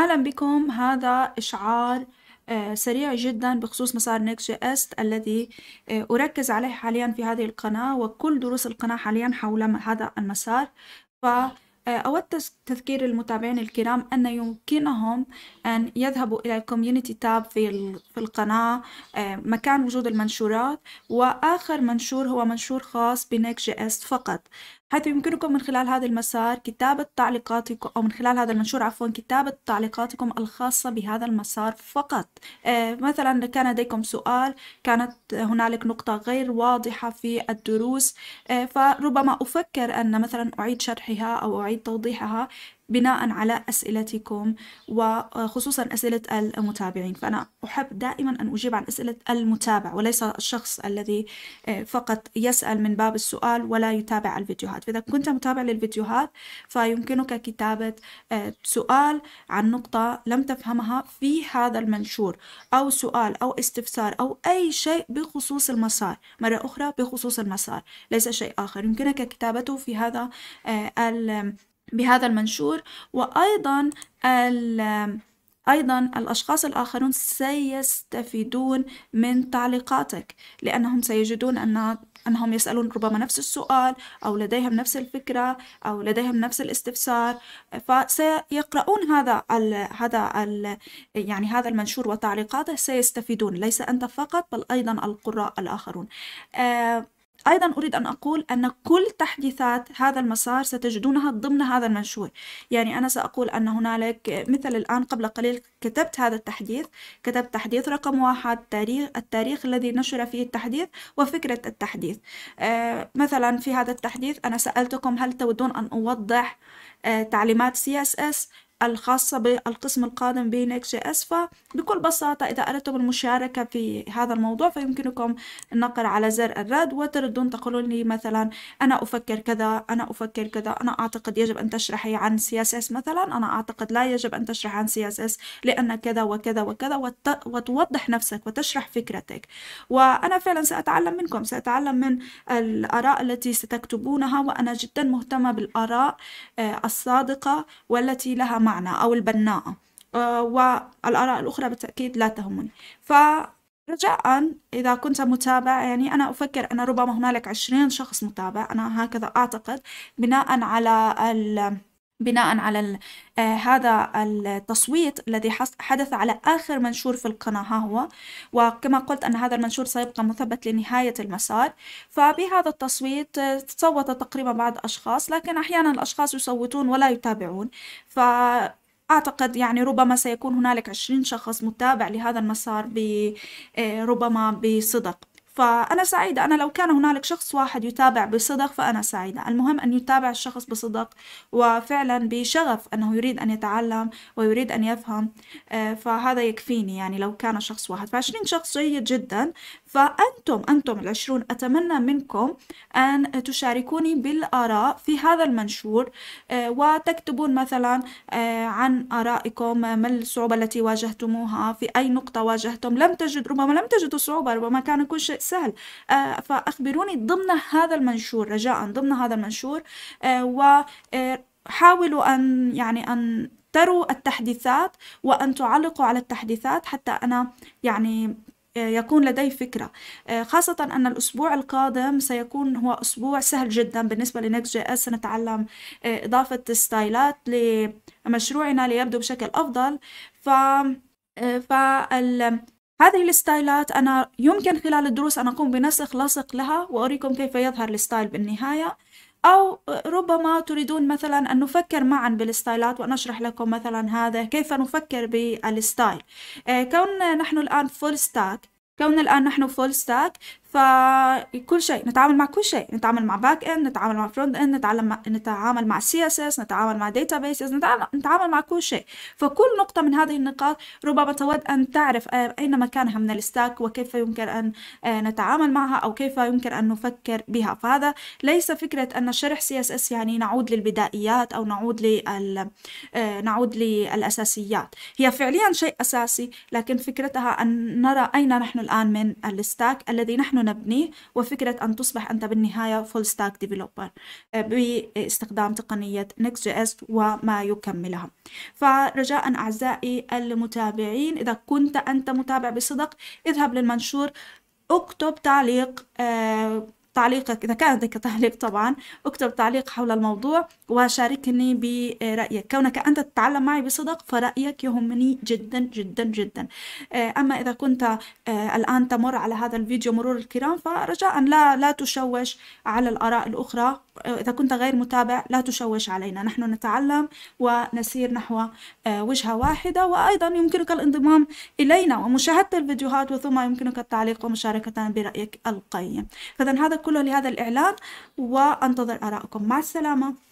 أهلا بكم هذا إشعار آه، سريع جدا بخصوص مسار نيكس جي است الذي آه، أركز عليه حاليا في هذه القناة وكل دروس القناة حاليا حول هذا المسار ف آه، أود تذكير المتابعين الكرام أن يمكنهم أن يذهبوا إلى الكوميونيتي تاب في في القناة مكان وجود المنشورات وآخر منشور هو منشور خاص بنيك جي اس فقط حيث يمكنكم من خلال هذا المسار كتابة تعليقاتكم أو من خلال هذا المنشور عفوا كتابة تعليقاتكم الخاصة بهذا المسار فقط آه، مثلا كان لديكم سؤال كانت هنالك نقطة غير واضحة في الدروس آه، فربما أفكر أن مثلا أعيد شرحها أو أعيد توضيحها بناء على أسئلتكم وخصوصا أسئلة المتابعين فأنا أحب دائما أن أجيب عن أسئلة المتابع وليس الشخص الذي آه، فقط يسأل من باب السؤال ولا يتابع الفيديوهات فإذا كنت متابع للفيديوهات فيمكنك كتابة آه، سؤال عن نقطة لم تفهمها في هذا المنشور أو سؤال أو استفسار أو أي شيء بخصوص المسار مرة أخرى بخصوص المسار ليس شيء آخر يمكنك كتابته في هذا آه، بهذا المنشور وأيضا أيضا الأشخاص الآخرون سيستفيدون من تعليقاتك لأنهم سيجدون أن أنهم يسألون ربما نفس السؤال أو لديهم نفس الفكرة أو لديهم نفس الاستفسار فسيقرؤون هذا الـ هذا الـ يعني هذا المنشور وتعليقاته سيستفيدون ليس أنت فقط بل أيضا القراء الآخرون آه أيضا أريد أن أقول أن كل تحديثات هذا المسار ستجدونها ضمن هذا المنشور يعني أنا سأقول أن هنالك مثل الآن قبل قليل كتبت هذا التحديث كتبت تحديث رقم واحد تاريخ التاريخ الذي نشر فيه التحديث وفكرة التحديث آه مثلا في هذا التحديث أنا سألتكم هل تودون أن أوضح آه تعليمات CSS الخاصة بالقسم القادم بنكس جي اس فبكل بساطة إذا أردتم المشاركة في هذا الموضوع فيمكنكم النقر على زر الرد وتردون تقولون لي مثلا أنا أفكر كذا أنا أفكر كذا أنا أعتقد يجب أن تشرحي عن سي اس اس مثلا أنا أعتقد لا يجب أن تشرح عن سي اس اس لأن كذا وكذا وكذا وت... وتوضح نفسك وتشرح فكرتك وأنا فعلا سأتعلم منكم سأتعلم من الآراء التي ستكتبونها وأنا جدا مهتمة بالآراء آه، الصادقة والتي لها معنى معنا أو البناءة آه، والآراء الأخرى بالتأكيد لا تهمني ف رجاء إذا كنت متابع يعني أنا أفكر أن ربما هنالك عشرين شخص متابع أنا هكذا أعتقد بناء على ال بناء على آه، هذا التصويت الذي حدث على آخر منشور في القناة ها هو وكما قلت أن هذا المنشور سيبقى مثبت لنهاية المسار فبهذا التصويت آه، صوت تقريبا بعض أشخاص لكن أحيانا الأشخاص يصوتون ولا يتابعون ف أعتقد يعني ربما سيكون هنالك عشرين شخص متابع لهذا المسار آه، ربما بصدق فأنا سعيدة أنا لو كان هنالك شخص واحد يتابع بصدق فأنا سعيدة المهم أن يتابع الشخص بصدق وفعلا بشغف أنه يريد أن يتعلم ويريد أن يفهم آه، فهذا يكفيني يعني لو كان شخص واحد فعشرين شخص جيد جدا فأنتم أنتم العشرون أتمنى منكم أن تشاركوني بالآراء في هذا المنشور آه، وتكتبون مثلا آه، عن آرائكم ما الصعوبة التي واجهتموها في أي نقطة واجهتم لم تجد ربما لم تجدوا صعوبة ربما كان كل شيء سهل آه، فأخبروني ضمن هذا المنشور رجاء ضمن هذا المنشور آه، وحاولوا آه، أن يعني أن تروا التحديثات وأن تعلقوا على التحديثات حتى أنا يعني يكون لدي فكرة خاصة أن الأسبوع القادم سيكون هو أسبوع سهل جدا بالنسبة لنكس جي اس سنتعلم إضافة ستايلات لمشروعنا ليبدو بشكل أفضل ف فال هذه الستايلات أنا يمكن خلال الدروس أن أقوم بنسخ لاصق لها وأريكم كيف يظهر الستايل بالنهاية أو ربما تريدون مثلا أن نفكر معا بالستايلات ونشرح لكم مثلا هذا كيف نفكر بالستايل آه، كون نحن الآن فول ستاك كون الآن نحن فول ستاك فكل شيء نتعامل مع كل شيء نتعامل مع باك اند نتعامل مع فرونت اند نتعلم مع نتعامل مع سي اس اس نتعامل مع داتابيسز نتعامل مع كل شيء فكل نقطة من هذه النقاط ربما تود أن تعرف آه، أين مكانها من الستاك وكيف يمكن أن آه، نتعامل معها أو كيف يمكن أن نفكر بها فهذا ليس فكرة أن شرح سي اس اس يعني نعود للبدائيات أو نعود لل آه، نعود للأساسيات هي فعليا شيء أساسي لكن فكرتها أن نرى أين نحن الآن من الستاك الذي نحن أنه نبنيه وفكرة أن تصبح أنت بالنهاية فول ستاك ديفلوبر باستخدام تقنية نكست جي اس وما يكملها فرجاء أعزائي المتابعين إذا كنت أنت متابع بصدق اذهب للمنشور اكتب تعليق آه، تعليقك إذا كان لديك تعليق طبعا اكتب تعليق حول الموضوع وشاركني برأيك كونك أنت تتعلم معي بصدق فرأيك يهمني جدا جدا جدا آه، أما إذا كنت آه، الآن تمر على هذا الفيديو مرور الكرام فرجاء لا لا تشوش على الآراء الأخرى إذا كنت غير متابع لا تشوش علينا نحن نتعلم ونسير نحو آه، وجهة واحدة وأيضا يمكنك الانضمام إلينا ومشاهدة الفيديوهات وثم يمكنك التعليق ومشاركتنا برأيك القيم فإذا هذا كله لهذا الإعلان وأنتظر آرائكم مع السلامة